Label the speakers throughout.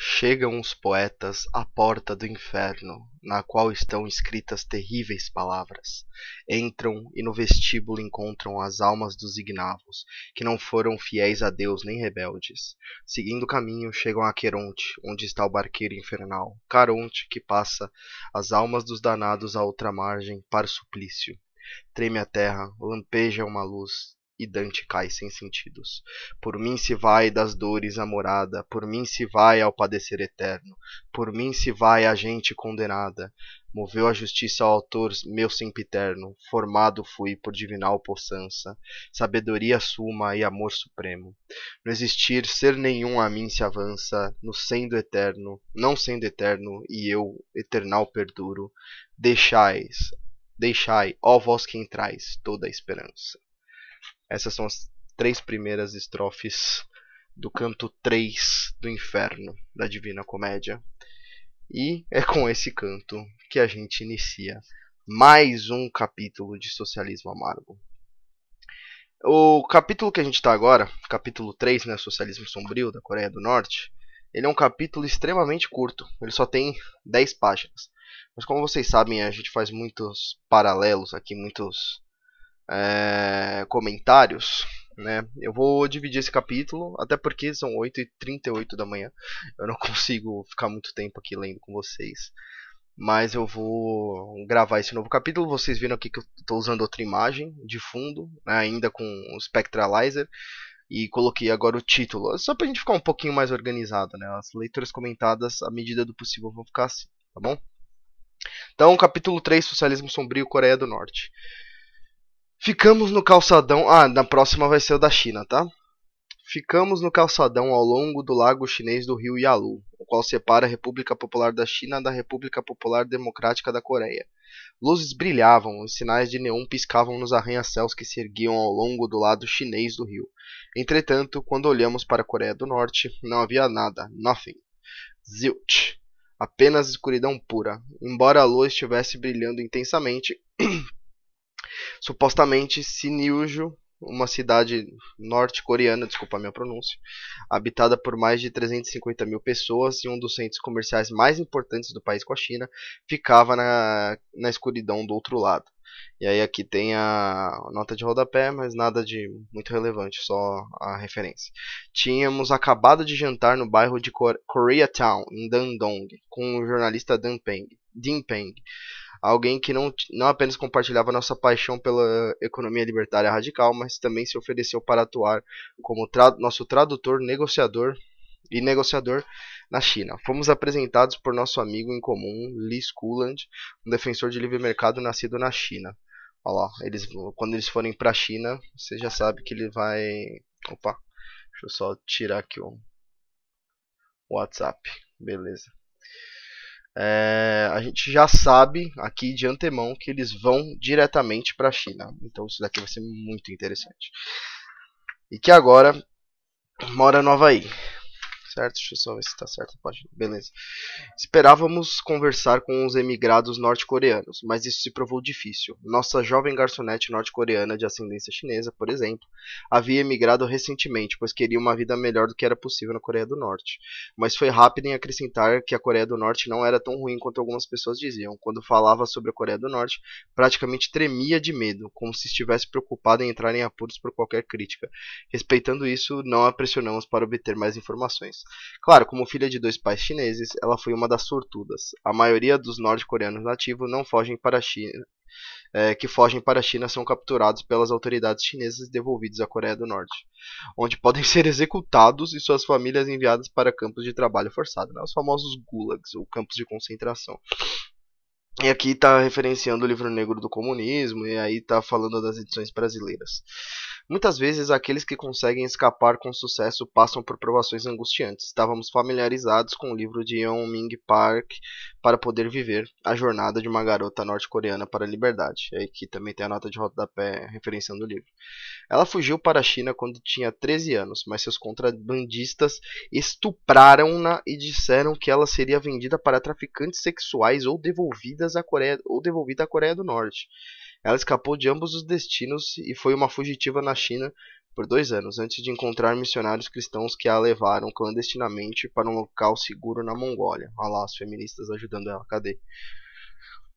Speaker 1: chegam os poetas à porta do inferno, na qual estão escritas terríveis palavras. Entram e no vestíbulo encontram as almas dos ignavos, que não foram fiéis a Deus nem rebeldes. Seguindo o caminho, chegam a Queronte, onde está o barqueiro infernal, Caronte, que passa as almas dos danados à outra margem, para o suplício. Treme a terra, lampeja uma luz, e Dante cai sem sentidos. Por mim se vai das dores a morada, por mim se vai ao padecer eterno, por mim se vai a gente condenada. Moveu a justiça ao autor meu sempiterno, formado fui por divinal possança, sabedoria suma e amor supremo. No existir, ser nenhum a mim se avança, no sendo eterno, não sendo eterno, e eu, eternal perduro. Deixais, deixai, ó vós que entrais, toda a esperança. Essas são as três primeiras estrofes do canto 3 do Inferno da Divina Comédia. E é com esse canto que a gente inicia mais um capítulo de Socialismo Amargo. O capítulo que a gente está agora, capítulo 3, né, Socialismo Sombrio da Coreia do Norte, ele é um capítulo extremamente curto, ele só tem 10 páginas. Mas como vocês sabem, a gente faz muitos paralelos aqui, muitos é, comentários, né? Eu vou dividir esse capítulo, até porque são 8h38 da manhã. Eu não consigo ficar muito tempo aqui lendo com vocês. Mas eu vou gravar esse novo capítulo. Vocês viram aqui que eu estou usando outra imagem de fundo, né? ainda com o Spectralizer. E coloquei agora o título, só para a gente ficar um pouquinho mais organizado, né? As leituras comentadas, à medida do possível, vão ficar assim, tá bom? Então, capítulo 3, Socialismo Sombrio, Coreia do Norte. Ficamos no calçadão. Ah, na próxima vai ser o da China, tá? Ficamos no calçadão ao longo do lago chinês do rio Yalu, o qual separa a República Popular da China da República Popular Democrática da Coreia. Luzes brilhavam, os sinais de neon piscavam nos arranha-céus que se erguiam ao longo do lado chinês do rio. Entretanto, quando olhamos para a Coreia do Norte, não havia nada, nothing. Zilch. Apenas escuridão pura. Embora a lua estivesse brilhando intensamente, Supostamente, Siniljo, uma cidade norte-coreana, desculpa a minha pronúncia, habitada por mais de 350 mil pessoas e um dos centros comerciais mais importantes do país com a China, ficava na, na escuridão do outro lado. E aí aqui tem a nota de rodapé, mas nada de muito relevante, só a referência. Tínhamos acabado de jantar no bairro de Koreatown, em Dandong, com o jornalista Dan Peng, Din Peng alguém que não, não apenas compartilhava nossa paixão pela economia libertária radical, mas também se ofereceu para atuar como tra nosso tradutor, negociador e negociador na China. Fomos apresentados por nosso amigo em comum, Lee Skuland, um defensor de livre mercado nascido na China. Olha lá, eles, quando eles forem para a China, você já sabe que ele vai. Opa, deixa eu só tirar aqui o WhatsApp. Beleza é, a gente já sabe aqui de antemão que eles vão diretamente para a China. Então isso daqui vai ser muito interessante. E que agora mora no Havaí certo? Deixa eu só ver se está certo a página. Beleza. Esperávamos conversar com os emigrados norte-coreanos, mas isso se provou difícil. Nossa jovem garçonete norte-coreana de ascendência chinesa, por exemplo, havia emigrado recentemente, pois queria uma vida melhor do que era possível na Coreia do Norte. Mas foi rápido em acrescentar que a Coreia do Norte não era tão ruim quanto algumas pessoas diziam. Quando falava sobre a Coreia do Norte, praticamente tremia de medo, como se estivesse preocupado em entrar em apuros por qualquer crítica. Respeitando isso, não a pressionamos para obter mais informações. Claro, como filha de dois pais chineses, ela foi uma das sortudas. A maioria dos norte-coreanos nativos não fogem para a China, é, que fogem para a China são capturados pelas autoridades chinesas e devolvidos à Coreia do Norte, onde podem ser executados e suas famílias enviadas para campos de trabalho forçado, né, os famosos gulags, ou campos de concentração. E aqui está referenciando o livro negro do comunismo, e aí está falando das edições brasileiras. Muitas vezes, aqueles que conseguem escapar com sucesso passam por provações angustiantes. Estávamos familiarizados com o livro de Yeon Ming Park para poder viver a jornada de uma garota norte-coreana para a liberdade. É que também tem a nota de rodapé referenciando o livro. Ela fugiu para a China quando tinha 13 anos, mas seus contrabandistas estupraram-na e disseram que ela seria vendida para traficantes sexuais ou devolvidas à Coreia ou devolvida à Coreia do Norte. Ela escapou de ambos os destinos e foi uma fugitiva na China por dois anos, antes de encontrar missionários cristãos que a levaram clandestinamente para um local seguro na Mongólia. Olha lá, as feministas ajudando ela, cadê?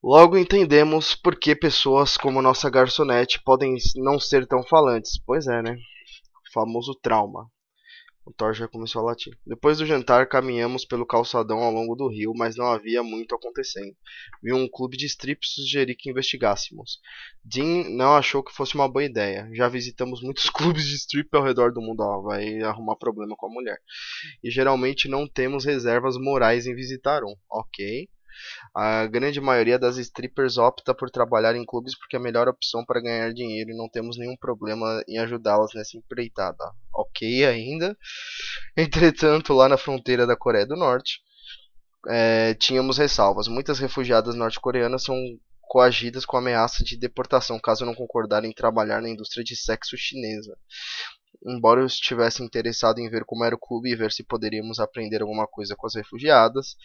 Speaker 1: Logo entendemos por que pessoas como nossa garçonete podem não ser tão falantes. Pois é, né? O famoso trauma. O Thor já começou a latir. Depois do jantar, caminhamos pelo calçadão ao longo do rio, mas não havia muito acontecendo. Vi um clube de strip sugerir que investigássemos. Dean não achou que fosse uma boa ideia. Já visitamos muitos clubes de strip ao redor do mundo. Ó, vai arrumar problema com a mulher. E geralmente não temos reservas morais em visitar um. Ok. A grande maioria das strippers opta por trabalhar em clubes porque é a melhor opção para ganhar dinheiro e não temos nenhum problema em ajudá-las nessa empreitada ainda. Entretanto, lá na fronteira da Coreia do Norte, é, tínhamos ressalvas. Muitas refugiadas norte-coreanas são coagidas com ameaça de deportação caso não concordarem em trabalhar na indústria de sexo chinesa. Embora eu estivesse interessado em ver como era o clube e ver se poderíamos aprender alguma coisa com as refugiadas,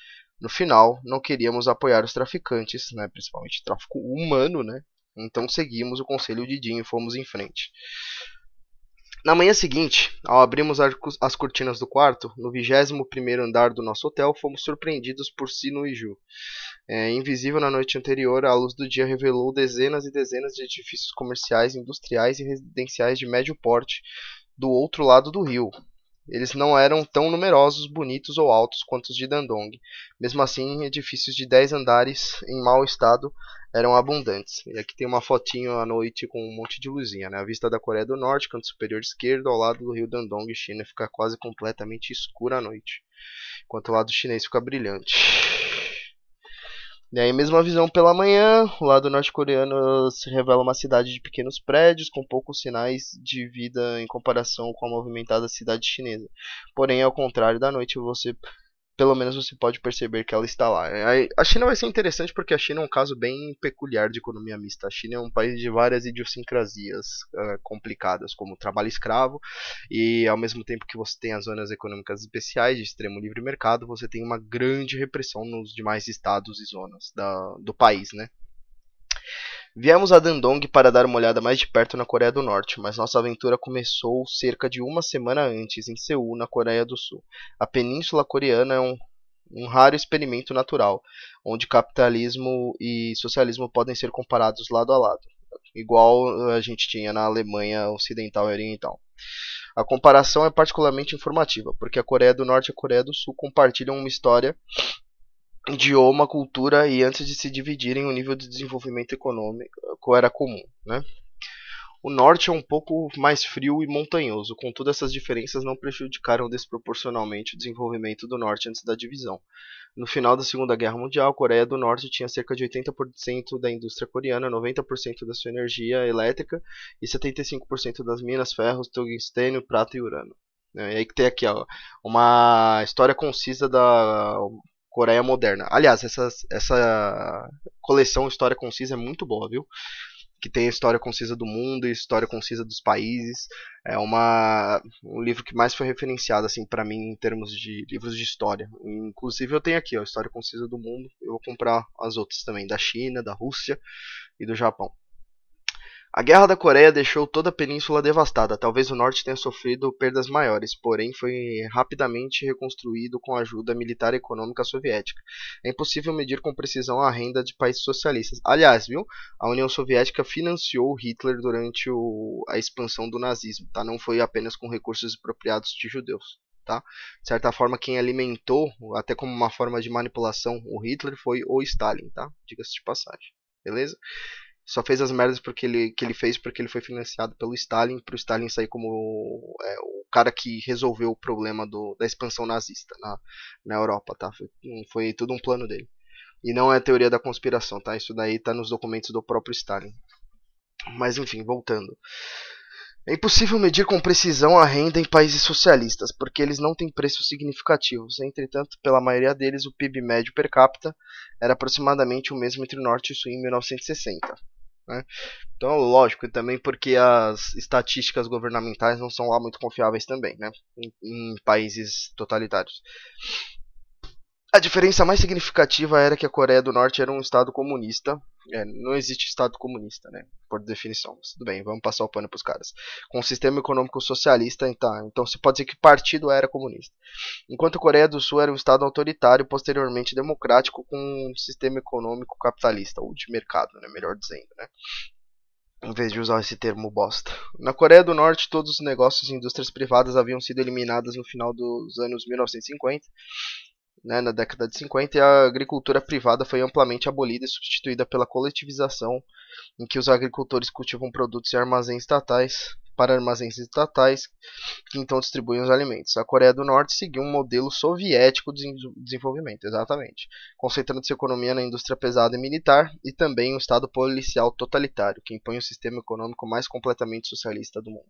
Speaker 1: no final não queríamos apoiar os traficantes, né, principalmente tráfico humano, né? Então seguimos o conselho de Jim e fomos em frente. Na manhã seguinte, ao abrirmos as cortinas do quarto, no 21º andar do nosso hotel, fomos surpreendidos por Sino Iju. É, invisível na noite anterior, a luz do dia revelou dezenas e dezenas de edifícios comerciais, industriais e residenciais de médio porte do outro lado do rio, eles não eram tão numerosos, bonitos ou altos quanto os de Dandong. Mesmo assim, edifícios de 10 andares em mau estado eram abundantes. E aqui tem uma fotinho à noite com um monte de luzinha, né? A vista da Coreia do Norte, canto superior esquerdo, ao lado do rio Dandong, China, fica quase completamente escura à noite, enquanto o lado chinês fica brilhante. E aí, mesma visão pela manhã, o lado norte-coreano se revela uma cidade de pequenos prédios, com poucos sinais de vida em comparação com a movimentada cidade chinesa. Porém, ao contrário da noite, você pelo menos você pode perceber que ela está lá. A China vai ser interessante porque a China é um caso bem peculiar de economia mista. A China é um país de várias idiosincrasias uh, complicadas, como trabalho escravo, e ao mesmo tempo que você tem as zonas econômicas especiais de extremo livre mercado, você tem uma grande repressão nos demais estados e zonas da, do país, né? Viemos a Dandong para dar uma olhada mais de perto na Coreia do Norte, mas nossa aventura começou cerca de uma semana antes, em Seul, na Coreia do Sul. A Península Coreana é um, um raro experimento natural, onde capitalismo e socialismo podem ser comparados lado a lado, igual a gente tinha na Alemanha Ocidental e Oriental. A comparação é particularmente informativa, porque a Coreia do Norte e a Coreia do Sul compartilham uma história idioma, cultura e antes de se dividirem o nível de desenvolvimento econômico era comum, né? O norte é um pouco mais frio e montanhoso, contudo essas diferenças não prejudicaram desproporcionalmente o desenvolvimento do norte antes da divisão. No final da Segunda Guerra Mundial, a Coreia do Norte tinha cerca de 80% da indústria coreana, 90% da sua energia elétrica e 75% das minas, ferros, tungstênio, prata e urânio. É aí que tem aqui ó, uma história concisa da Coreia Moderna. Aliás, essa, essa coleção História Concisa é muito boa, viu? Que tem a história concisa do mundo e história concisa dos países. É uma, um livro que mais foi referenciado assim para mim em termos de livros de história. Inclusive eu tenho aqui, a História Concisa do Mundo. Eu vou comprar as outras também, da China, da Rússia e do Japão. A Guerra da Coreia deixou toda a península devastada. Talvez o norte tenha sofrido perdas maiores, porém foi rapidamente reconstruído com a ajuda militar e econômica soviética. É impossível medir com precisão a renda de países socialistas. Aliás, viu? A União Soviética financiou Hitler durante o... a expansão do nazismo, tá? Não foi apenas com recursos expropriados de judeus. Tá? De certa forma, quem alimentou, até como uma forma de manipulação, o Hitler foi o Stalin, tá? Diga-se de passagem, beleza? só fez as merdas porque ele, que ele fez porque ele foi financiado pelo Stalin, para o Stalin sair como é, o cara que resolveu o problema do, da expansão nazista na, na Europa, tá? Foi, hum, foi tudo um plano dele. E não é teoria da conspiração, tá? Isso daí tá nos documentos do próprio Stalin. Mas enfim, voltando. É impossível medir com precisão a renda em países socialistas, porque eles não têm preços significativos. Entretanto, pela maioria deles, o PIB médio per capita era aproximadamente o mesmo entre o Norte e o Sul em 1960. Né? Então, lógico, e também porque as estatísticas governamentais não são lá muito confiáveis também, né? em, em países totalitários. A diferença mais significativa era que a Coreia do Norte era um Estado comunista. É, não existe Estado comunista, né? Por definição. Mas tudo bem, vamos passar o pano para os caras. Com um sistema econômico socialista, então, então se pode dizer que partido era comunista. Enquanto a Coreia do Sul era um Estado autoritário, posteriormente democrático, com um sistema econômico capitalista, ou de mercado, né? melhor dizendo, né? em vez de usar esse termo bosta. Na Coreia do Norte, todos os negócios e indústrias privadas haviam sido eliminadas no final dos anos 1950 né, na década de 50 e a agricultura privada foi amplamente abolida e substituída pela coletivização, em que os agricultores cultivam produtos em armazéns estatais para armazéns estatais que então distribuem os alimentos. A Coreia do Norte seguiu um modelo soviético de desenvolvimento, exatamente, concentrando sua economia na indústria pesada e militar e também um estado policial totalitário, que impõe o sistema econômico mais completamente socialista do mundo.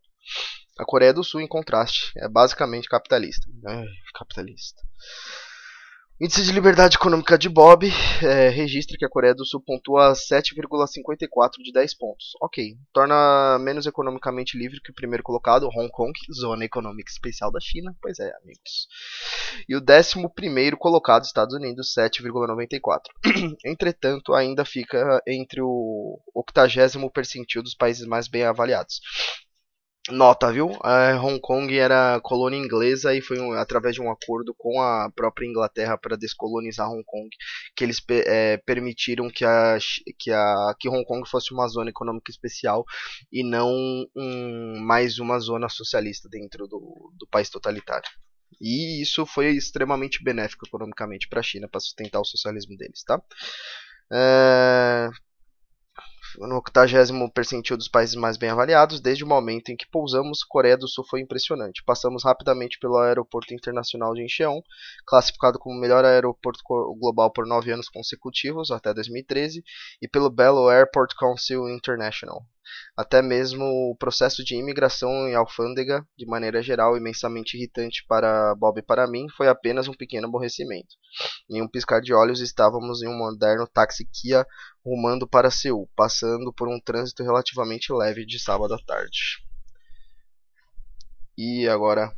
Speaker 1: A Coreia do Sul, em contraste, é basicamente capitalista. Né, capitalista. Índice de liberdade econômica de Bob é, registra que a Coreia do Sul pontua 7,54 de 10 pontos. Ok, torna menos economicamente livre que o primeiro colocado, Hong Kong, zona econômica especial da China. Pois é, amigos. E o décimo primeiro colocado, Estados Unidos, 7,94. Entretanto, ainda fica entre o octagésimo percentil dos países mais bem avaliados. Nota, viu? É, Hong Kong era colônia inglesa e foi um, através de um acordo com a própria Inglaterra para descolonizar Hong Kong que eles é, permitiram que, a, que, a, que Hong Kong fosse uma zona econômica especial e não um, mais uma zona socialista dentro do, do país totalitário. E isso foi extremamente benéfico economicamente para a China para sustentar o socialismo deles, tá? É, no 80 percentil dos países mais bem avaliados, desde o momento em que pousamos, Coreia do Sul foi impressionante. Passamos rapidamente pelo Aeroporto Internacional de Incheon, classificado como o melhor aeroporto global por nove anos consecutivos, até 2013, e pelo Belo Airport Council International, até mesmo o processo de imigração em alfândega, de maneira geral, imensamente irritante para Bob e para mim, foi apenas um pequeno aborrecimento. Em um piscar de olhos, estávamos em um moderno táxi Kia rumando para Seul, passando por um trânsito relativamente leve de sábado à tarde. E agora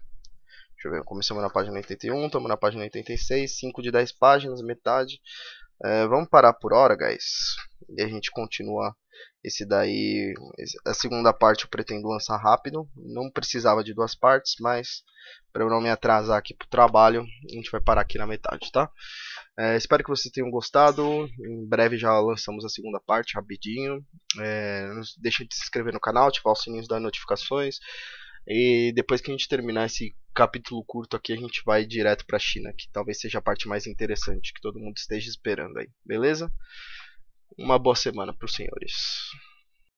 Speaker 1: Deixa eu ver, começamos na página 81, estamos na página 86, 5 de 10 páginas, metade. É, vamos parar por hora, guys. E a gente continua esse daí, a segunda parte eu pretendo lançar rápido. Não precisava de duas partes, mas para eu não me atrasar aqui pro trabalho, a gente vai parar aqui na metade, tá? É, espero que vocês tenham gostado. Em breve já lançamos a segunda parte, rapidinho. É, não deixa de se inscrever no canal, ativar o sininho das notificações. E depois que a gente terminar esse capítulo curto aqui, a gente vai direto para a China, que talvez seja a parte mais interessante que todo mundo esteja esperando aí, beleza? Uma boa semana para os senhores.